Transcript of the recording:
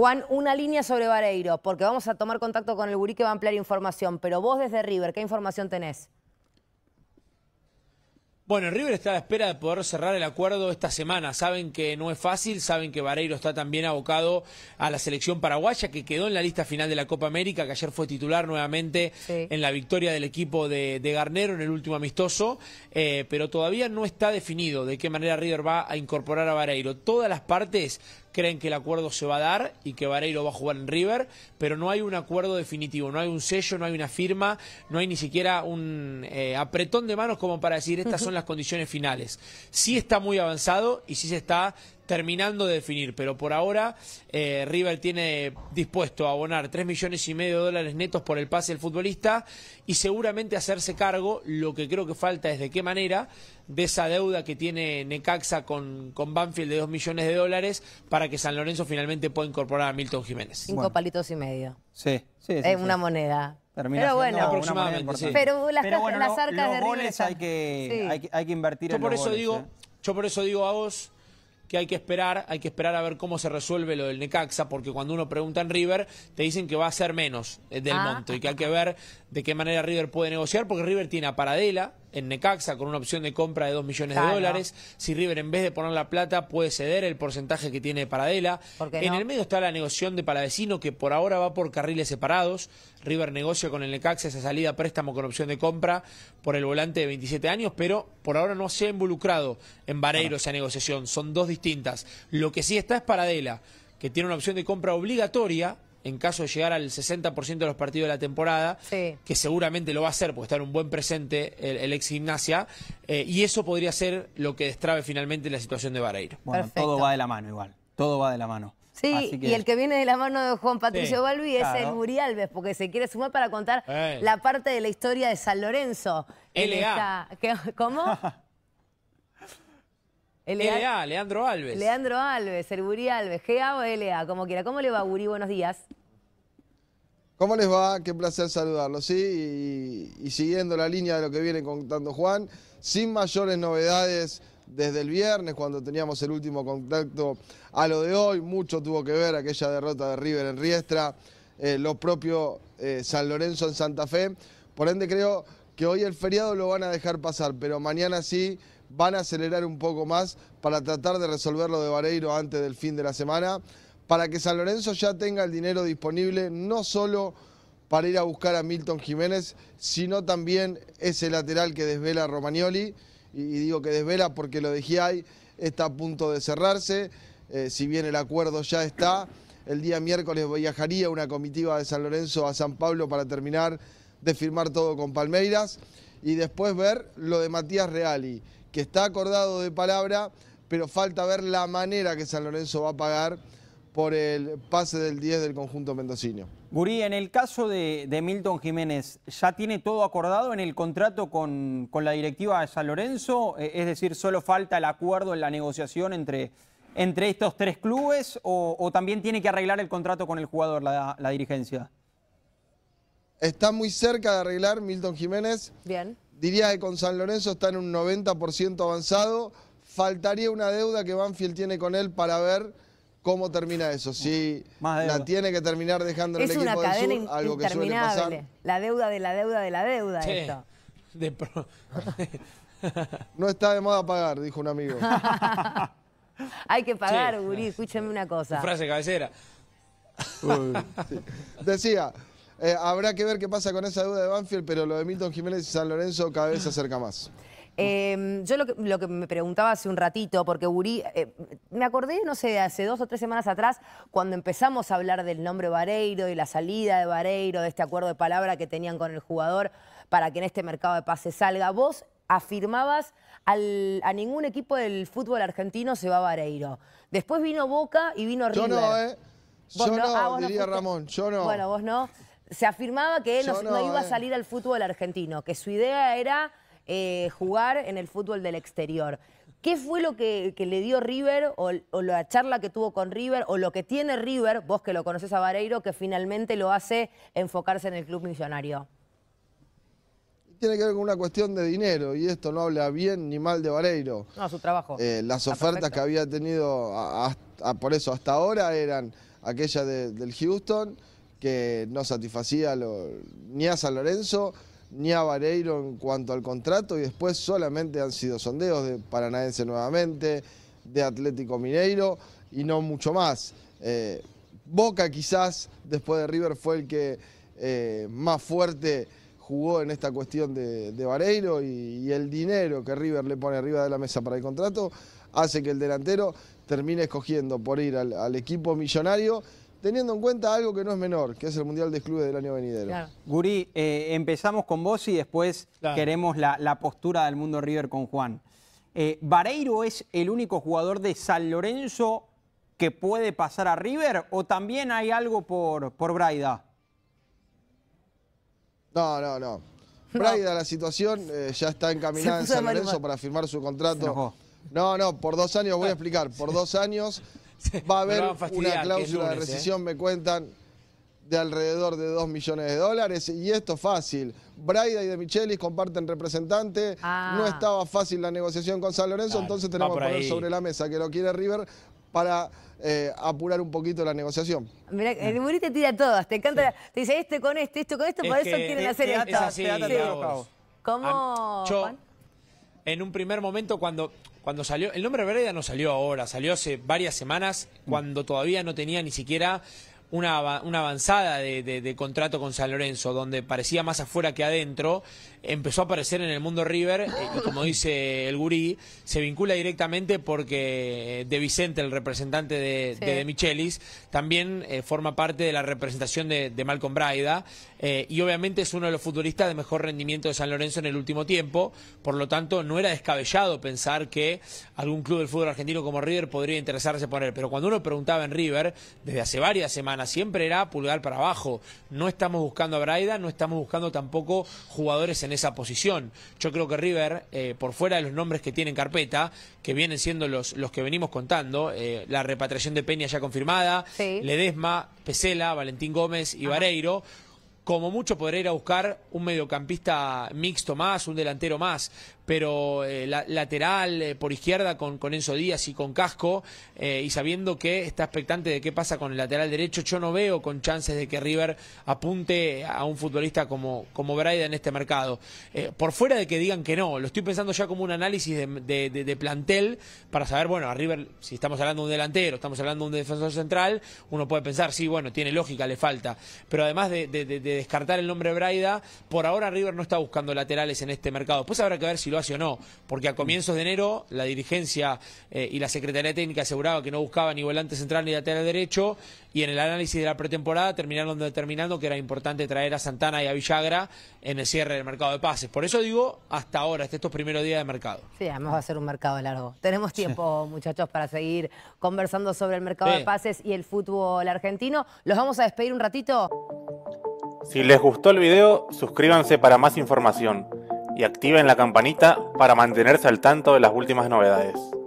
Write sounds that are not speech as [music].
Juan, una línea sobre Vareiro, porque vamos a tomar contacto con el gurí que va a ampliar información, pero vos desde River, ¿qué información tenés? Bueno, River está a la espera de poder cerrar el acuerdo esta semana. Saben que no es fácil, saben que Vareiro está también abocado a la selección paraguaya, que quedó en la lista final de la Copa América, que ayer fue titular nuevamente en la victoria del equipo de, Garnero en el último amistoso, eh, pero todavía no está definido de qué manera River va a incorporar a Vareiro. Todas las partes creen que el acuerdo se va a dar y que lo va a jugar en River, pero no hay un acuerdo definitivo, no hay un sello, no hay una firma, no hay ni siquiera un eh, apretón de manos como para decir estas [laughs] son las condiciones finales. Sí está muy avanzado y sí se está terminando de definir, pero por ahora Rival eh, River tiene dispuesto a abonar 3 millones y medio de dólares netos por el pase del futbolista y seguramente hacerse cargo, lo que creo que falta es de qué manera, de esa deuda que tiene Necaxa con, con Banfield de 2 millones de dólares para que San Lorenzo finalmente pueda incorporar a Milton Jiménez. Cinco palitos y medio. Sí, sí, Es una moneda. pero bueno, aproximadamente, Pero las, bueno, de goles hay, que, hay que, invertir por eso digo ¿eh? Yo por eso digo a vos que hay que esperar, hay que esperar a ver cómo se resuelve lo del Necaxa, porque cuando uno pregunta en River, te dicen que va a ser menos eh, del ah. monto y que hay que ver de qué manera River puede negociar, porque River tiene a Paradela, en Necaxa con una opción de compra de 2 millones de dólares. Si River en vez de poner la plata puede ceder el porcentaje que tiene Paradela. En el medio está la negociación de Palavecino que por ahora va por carriles separados. River negocia con el Necaxa esa salida préstamo con opción de compra por el volante de 27 años, pero por ahora no se ha involucrado en Vareiro esa negociación. Son dos distintas. Lo que sí está es Paradela, que tiene una opción de compra obligatoria en caso de llegar al 60% de los partidos de la temporada, que seguramente lo va a hacer, porque está en un buen presente el, ex gimnasia, eh, y eso podría ser lo que destrabe finalmente la situación de Vareiro. Bueno, todo va de la mano igual, todo va de la mano. Sí, y el que viene de la mano de Juan Patricio Balbi es el Murialves, porque se quiere sumar para contar eh. la parte de la historia de San Lorenzo. LA. ¿Cómo? LA, [laughs] Leandro Alves. Leandro Alves, el Buri Alves, GA o LA, como quiera. ¿Cómo le va, Guri? Buenos días. ¿Cómo les va? Qué placer saludarlos, ¿sí? Y, siguiendo la línea de lo que viene contando Juan, sin mayores novedades desde el viernes, cuando teníamos el último contacto a lo de hoy, mucho tuvo que ver aquella derrota de River en Riestra, eh, lo propio eh, San Lorenzo en Santa Fe. Por ende creo que hoy el feriado lo van a dejar pasar, pero mañana sí van a acelerar un poco más para tratar de resolverlo de Vareiro antes del fin de la semana para que San Lorenzo ya tenga el dinero disponible, no solo para ir a buscar a Milton Jiménez, sino también ese lateral que desvela Romagnoli, y, digo que desvela porque lo de ahí, está a punto de cerrarse, eh, si bien el acuerdo ya está, el día miércoles viajaría una comitiva de San Lorenzo a San Pablo para terminar de firmar todo con Palmeiras, y después ver lo de Matías Reali, que está acordado de palabra, pero falta ver la manera que San Lorenzo va a pagar por el pase del 10 del conjunto mendocino. Gurí, en el caso de, Milton Jiménez, ¿ya tiene todo acordado en el contrato con, la directiva de San Lorenzo? Eh, es decir, ¿solo falta el acuerdo en la negociación entre, entre estos tres clubes o, también tiene que arreglar el contrato con el jugador, la, dirigencia? Está muy cerca de arreglar Milton Jiménez. Bien. Diría que con San Lorenzo está en un 90% avanzado. Faltaría una deuda que Banfield tiene con él para ver ¿Cómo termina eso? Si la tiene que terminar dejando el equipo algo que La deuda de la deuda de la deuda esto. De [laughs] no está de moda pagar, dijo un amigo. [laughs] Hay que pagar, Uri, escúchame una cosa. Frase cabecera. Decía, eh, habrá que ver qué pasa con esa deuda de Banfield, pero lo de Milton Jiménez y San Lorenzo cada vez se acerca más. Em, yo lo que, me preguntaba hace un ratito, porque Uri, eh, me acordé, no sé, hace dos o tres semanas atrás, cuando empezamos a hablar del nombre Vareiro y la salida de Vareiro, de este acuerdo de palabra que tenían con el jugador para que en este mercado de pases salga. Vos afirmabas a ningún equipo del fútbol argentino se va Vareiro. Después vino Boca y vino River. Yo no, ¿eh? Yo no, ah, diría Ramón, yo no. Bueno, vos no. Se afirmaba que él no, iba a eh. salir al fútbol argentino, que su idea era eh, jugar en el fútbol del exterior. ¿Qué fue lo que, le dio River o, la charla que tuvo con River o lo que tiene River, vos que lo conoces a Vareiro, que finalmente lo hace enfocarse en el club millonario? Tiene que ver con una cuestión de dinero y esto no habla bien ni mal de Vareiro. No, su trabajo. Eh, las ofertas que había tenido por eso hasta ahora eran aquella del Houston que no satisfacía ni a San Lorenzo ni a Vareiro en cuanto al contrato y después solamente han sido sondeos de Paranaense nuevamente, de Atlético Mineiro y no mucho más. Eh, Boca quizás después de River fue el que eh, más fuerte jugó en esta cuestión de, Vareiro y, el dinero que River le pone arriba de la mesa para el contrato hace que el delantero termine escogiendo por ir al, al equipo millonario teniendo en cuenta algo que no es menor, que es el Mundial de Clubes del año venidero. Gurí, Guri, eh, empezamos con vos y después queremos la, postura del mundo River con Juan. Eh, ¿Vareiro es el único jugador de San Lorenzo que puede pasar a River o también hay algo por, por Braida? No, no, no. [laughs] Braida, la situación eh, ya está encaminada en San Lorenzo para firmar su contrato. No, no, por dos años, voy a explicar, por dos años Va a haber una cláusula de ¿eh? rescisión, me cuentan, de alrededor de 2 millones de dólares. Y esto es fácil. Braida y De Michelis comparten representante. Ah. No estaba fácil la negociación con San Lorenzo, entonces tenemos que poner sobre la mesa que lo quiere River para eh, apurar un poquito la negociación. Mirá, el Muri te tira todas, te encanta, te dice este con este, esto con esto, por eso quieren hacer esto. Es ¿Cómo, en un primer momento cuando cuando salió, el nombre de no salió ahora, salió hace varias semanas cuando todavía no tenía ni siquiera una, una avanzada de, de, contrato con San Lorenzo, donde parecía más afuera que adentro, empezó a aparecer en el mundo River eh, y como dice el gurí, se vincula directamente porque eh, De Vicente, el representante de, de, Michelis, también eh, forma parte de la representación de, de Malcolm Braida y obviamente es uno de los futbolistas de mejor rendimiento de San Lorenzo en el último tiempo, por lo tanto no era descabellado pensar que algún club del fútbol argentino como River podría interesarse por él, pero cuando uno preguntaba en River, desde hace varias semanas, siempre era pulgar para abajo, no estamos buscando a Braida, no estamos buscando tampoco jugadores en en esa posición. Yo creo que River, eh, por fuera de los nombres que tienen carpeta, que vienen siendo los, los que venimos contando, eh, la repatriación de Peña ya confirmada, Ledesma, Pesela, Valentín Gómez y Vareiro, como mucho podría ir a buscar un mediocampista mixto más, un delantero más pero eh, lateral eh, por izquierda con, Enzo Díaz y con Casco, eh, y sabiendo que está expectante de qué pasa con el lateral derecho, yo no veo con chances de que River apunte a un futbolista como, como Braida en este mercado. por fuera de que digan que no, lo estoy pensando ya como un análisis de, plantel para saber, bueno, a River, si estamos hablando de un delantero, estamos hablando de un defensor central, uno puede pensar, sí, bueno, tiene lógica, le falta, pero además de, descartar el nombre Braida, por ahora River no está buscando laterales en este mercado. Después pues habrá que ver si lo no, porque a comienzos de enero la dirigencia eh, y la Secretaría Técnica aseguraba que no buscaba ni volante central ni lateral derecho, y en el análisis de la pretemporada terminaron determinando que era importante traer a Santana y a Villagra en el cierre del mercado de pases. Por eso digo, hasta ahora, hasta estos primeros días de mercado. Sí, además va a ser un mercado largo. Tenemos tiempo, muchachos, para seguir conversando sobre el mercado de pases y el fútbol argentino. Los vamos a despedir un ratito. Si les gustó el video, suscríbanse para más información y activen la campanita para mantenerse al tanto de las últimas novedades.